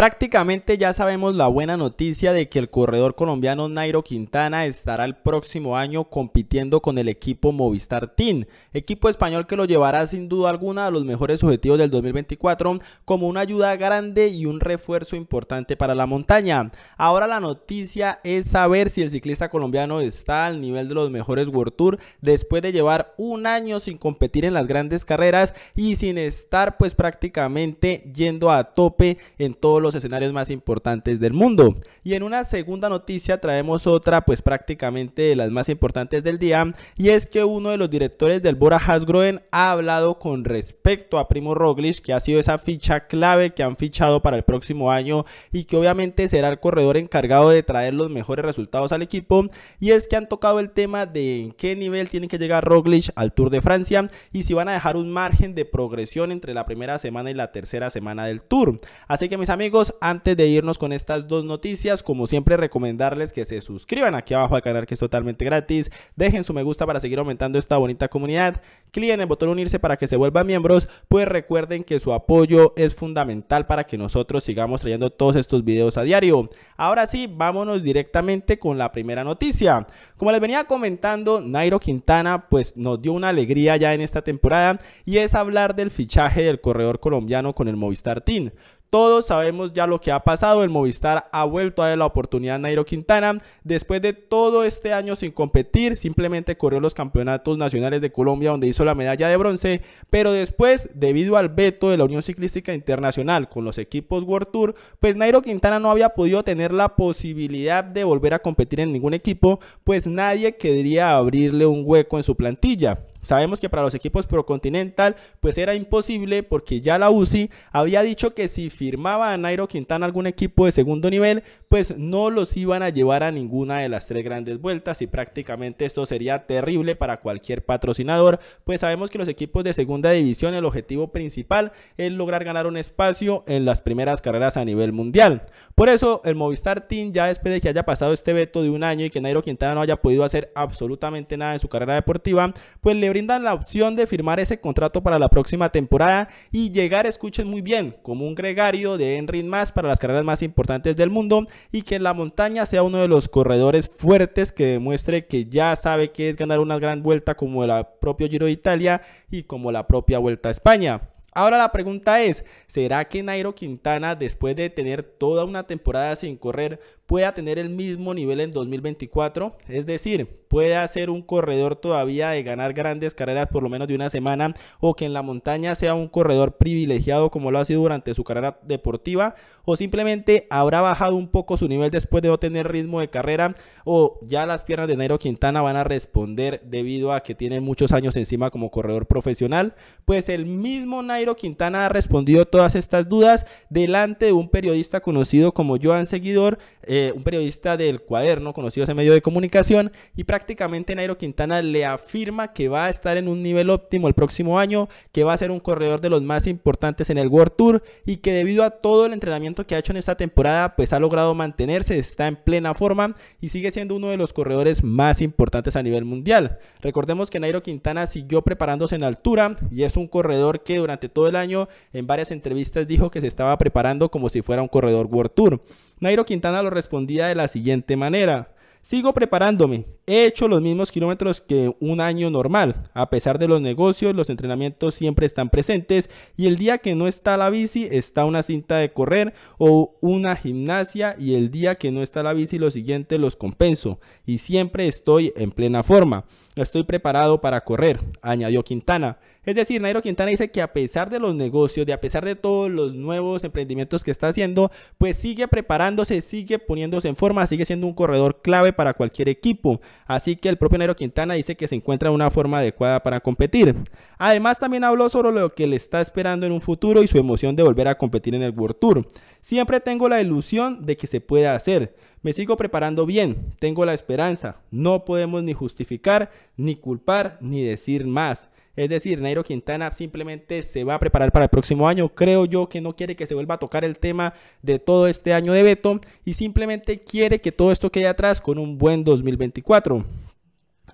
Prácticamente ya sabemos la buena noticia de que el corredor colombiano Nairo Quintana estará el próximo año compitiendo con el equipo Movistar Team, equipo español que lo llevará sin duda alguna a los mejores objetivos del 2024 como una ayuda grande y un refuerzo importante para la montaña. Ahora la noticia es saber si el ciclista colombiano está al nivel de los mejores World Tour después de llevar un año sin competir en las grandes carreras y sin estar pues prácticamente yendo a tope en todos los escenarios más importantes del mundo. Y en una segunda noticia traemos otra, pues prácticamente de las más importantes del día, y es que uno de los directores del Bora Hasgroen ha hablado con respecto a Primo Roglic, que ha sido esa ficha clave que han fichado para el próximo año y que obviamente será el corredor encargado de traer los mejores resultados al equipo. Y es que han tocado el tema de en qué nivel tiene que llegar Roglic al Tour de Francia y si van a dejar un margen de progresión entre la primera semana y la tercera semana del Tour. Así que mis amigos, antes de irnos con estas dos noticias, como siempre recomendarles que se suscriban aquí abajo al canal que es totalmente gratis, dejen su me gusta para seguir aumentando esta bonita comunidad, cliquen en el botón unirse para que se vuelvan miembros, pues recuerden que su apoyo es fundamental para que nosotros sigamos trayendo todos estos videos a diario. Ahora sí, vámonos directamente con la primera noticia. Como les venía comentando, Nairo Quintana pues nos dio una alegría ya en esta temporada y es hablar del fichaje del corredor colombiano con el Movistar Team. Todos sabemos ya lo que ha pasado, el Movistar ha vuelto a dar la oportunidad a Nairo Quintana. Después de todo este año sin competir, simplemente corrió los campeonatos nacionales de Colombia donde hizo la medalla de bronce, pero después, debido al veto de la Unión Ciclística Internacional con los equipos World Tour, pues Nairo Quintana no había podido tener la posibilidad de volver a competir en ningún equipo, pues nadie quería abrirle un hueco en su plantilla. Sabemos que para los equipos pro continental pues era imposible porque ya la UCI había dicho que si firmaba a Nairo Quintana algún equipo de segundo nivel pues no los iban a llevar a ninguna de las tres grandes vueltas y prácticamente esto sería terrible para cualquier patrocinador pues sabemos que los equipos de segunda división el objetivo principal es lograr ganar un espacio en las primeras carreras a nivel mundial. Por eso el Movistar Team ya después de que haya pasado este veto de un año y que Nairo Quintana no haya podido hacer absolutamente nada en su carrera deportiva pues le brindan la opción de firmar ese contrato para la próxima temporada y llegar, escuchen muy bien, como un gregario de Enrique más para las carreras más importantes del mundo y que la montaña sea uno de los corredores fuertes que demuestre que ya sabe que es ganar una gran vuelta como el propio Giro de Italia y como la propia Vuelta a España. Ahora la pregunta es, ¿será que Nairo Quintana, después de tener toda una temporada sin correr, pueda tener el mismo nivel en 2024, es decir, pueda ser un corredor todavía de ganar grandes carreras por lo menos de una semana o que en la montaña sea un corredor privilegiado como lo ha sido durante su carrera deportiva o simplemente habrá bajado un poco su nivel después de no tener ritmo de carrera o ya las piernas de Nairo Quintana van a responder debido a que tiene muchos años encima como corredor profesional, pues el mismo Nairo Quintana ha respondido todas estas dudas delante de un periodista conocido como Joan Seguidor, eh, un periodista del cuaderno, conocido ese medio de comunicación, y prácticamente Nairo Quintana le afirma que va a estar en un nivel óptimo el próximo año, que va a ser un corredor de los más importantes en el World Tour y que debido a todo el entrenamiento que ha hecho en esta temporada, pues ha logrado mantenerse, está en plena forma y sigue siendo uno de los corredores más importantes a nivel mundial. Recordemos que Nairo Quintana siguió preparándose en altura y es un corredor que durante todo el año en varias entrevistas dijo que se estaba preparando como si fuera un corredor World Tour. Nairo Quintana lo respondía de la siguiente manera. Sigo preparándome. He hecho los mismos kilómetros que un año normal. A pesar de los negocios, los entrenamientos siempre están presentes y el día que no está la bici está una cinta de correr o una gimnasia y el día que no está la bici lo siguiente los compenso y siempre estoy en plena forma. Estoy preparado para correr, añadió Quintana. Es decir, Nairo Quintana dice que a pesar de los negocios, de a pesar de todos los nuevos emprendimientos que está haciendo, pues sigue preparándose, sigue poniéndose en forma, sigue siendo un corredor clave para cualquier equipo así que el propio Nero Quintana dice que se encuentra en una forma adecuada para competir. Además también habló sobre lo que le está esperando en un futuro y su emoción de volver a competir en el World Tour. Siempre tengo la ilusión de que se pueda hacer. Me sigo preparando bien, tengo la esperanza. No podemos ni justificar, ni culpar, ni decir más. Es decir, Nairo Quintana simplemente se va a preparar para el próximo año. Creo yo que no quiere que se vuelva a tocar el tema de todo este año de Beto y simplemente quiere que todo esto quede atrás con un buen 2024.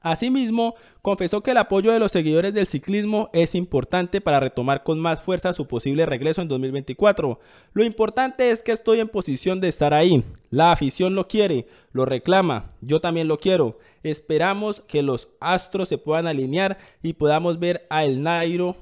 Asimismo, confesó que el apoyo de los seguidores del ciclismo es importante para retomar con más fuerza su posible regreso en 2024. Lo importante es que estoy en posición de estar ahí. La afición lo quiere, lo reclama, yo también lo quiero. Esperamos que los astros se puedan alinear y podamos ver a El Nairo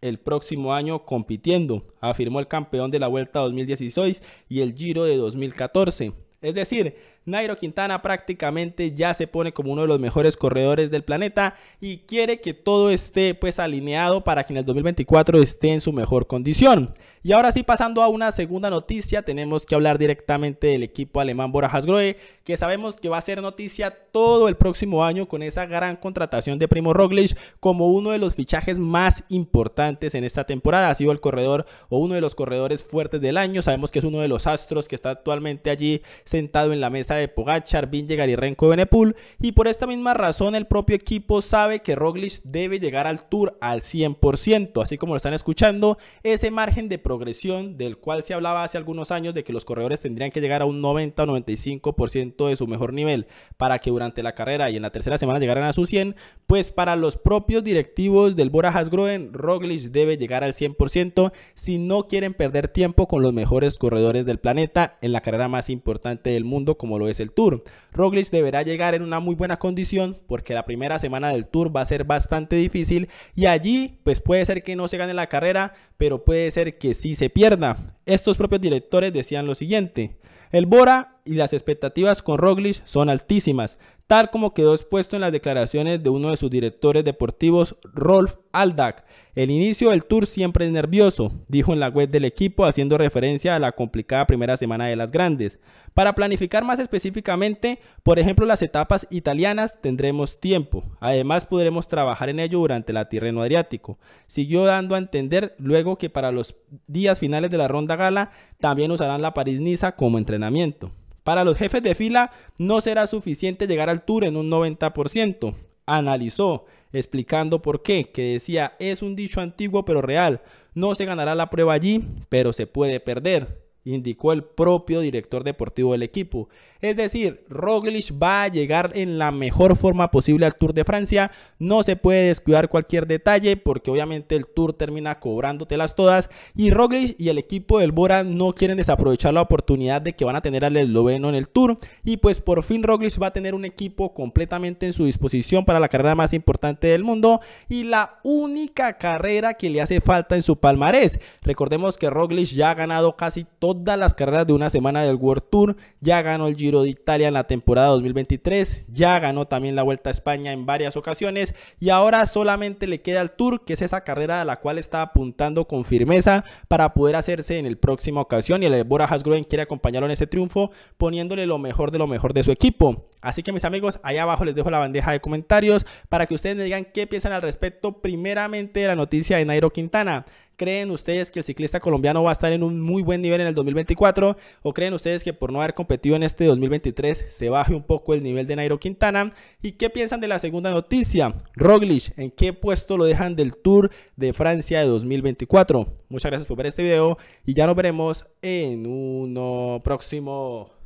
el próximo año compitiendo, afirmó el campeón de la Vuelta 2016 y el Giro de 2014. Es decir, Nairo Quintana prácticamente ya se pone como uno de los mejores corredores del planeta y quiere que todo esté pues alineado para que en el 2024 esté en su mejor condición. Y ahora sí, pasando a una segunda noticia, tenemos que hablar directamente del equipo alemán Borajas Groe, que sabemos que va a ser noticia todo el próximo año con esa gran contratación de Primo Roglic como uno de los fichajes más importantes en esta temporada. Ha sido el corredor o uno de los corredores fuertes del año. Sabemos que es uno de los astros que está actualmente allí sentado en la mesa de Pogachar, Vingegaard y Renko Benepul. Y por esta misma razón, el propio equipo sabe que Roglic debe llegar al Tour al 100%. Así como lo están escuchando, ese margen de progreso progresión del cual se hablaba hace algunos años de que los corredores tendrían que llegar a un 90 o 95% de su mejor nivel para que durante la carrera y en la tercera semana llegaran a su 100, pues para los propios directivos del Bora Groen Roglic debe llegar al 100% si no quieren perder tiempo con los mejores corredores del planeta en la carrera más importante del mundo como lo es el Tour. Roglic deberá llegar en una muy buena condición porque la primera semana del Tour va a ser bastante difícil y allí pues puede ser que no se gane la carrera, pero puede ser que si se pierda. Estos propios directores decían lo siguiente. El Bora y las expectativas con Roglic son altísimas tal como quedó expuesto en las declaraciones de uno de sus directores deportivos, Rolf Aldag. El inicio del tour siempre es nervioso, dijo en la web del equipo haciendo referencia a la complicada primera semana de las grandes. Para planificar más específicamente, por ejemplo, las etapas italianas tendremos tiempo. Además, podremos trabajar en ello durante la Tirreno Adriático. Siguió dando a entender luego que para los días finales de la ronda gala también usarán la París-Niza como entrenamiento. Para los jefes de fila no será suficiente llegar al tour en un 90%. Analizó, explicando por qué, que decía, es un dicho antiguo pero real, no se ganará la prueba allí, pero se puede perder indicó el propio director deportivo del equipo. Es decir, Roglic va a llegar en la mejor forma posible al Tour de Francia, no se puede descuidar cualquier detalle porque obviamente el Tour termina cobrándotelas todas y Roglic y el equipo del Bora no quieren desaprovechar la oportunidad de que van a tener al esloveno en el Tour y pues por fin Roglic va a tener un equipo completamente en su disposición para la carrera más importante del mundo y la única carrera que le hace falta en su palmarés. Recordemos que Roglic ya ha ganado casi todo las carreras de una semana del World Tour, ya ganó el Giro de Italia en la temporada 2023, ya ganó también la Vuelta a España en varias ocasiones y ahora solamente le queda el Tour, que es esa carrera a la cual está apuntando con firmeza para poder hacerse en el próxima ocasión y el Bora Hasgroen quiere acompañarlo en ese triunfo poniéndole lo mejor de lo mejor de su equipo. Así que mis amigos, ahí abajo les dejo la bandeja de comentarios para que ustedes me digan qué piensan al respecto primeramente de la noticia de Nairo Quintana. ¿Creen ustedes que el ciclista colombiano va a estar en un muy buen nivel en el 2024? ¿O creen ustedes que por no haber competido en este 2023 se baje un poco el nivel de Nairo Quintana? ¿Y qué piensan de la segunda noticia? Roglic, ¿en qué puesto lo dejan del Tour de Francia de 2024? Muchas gracias por ver este video y ya nos veremos en uno próximo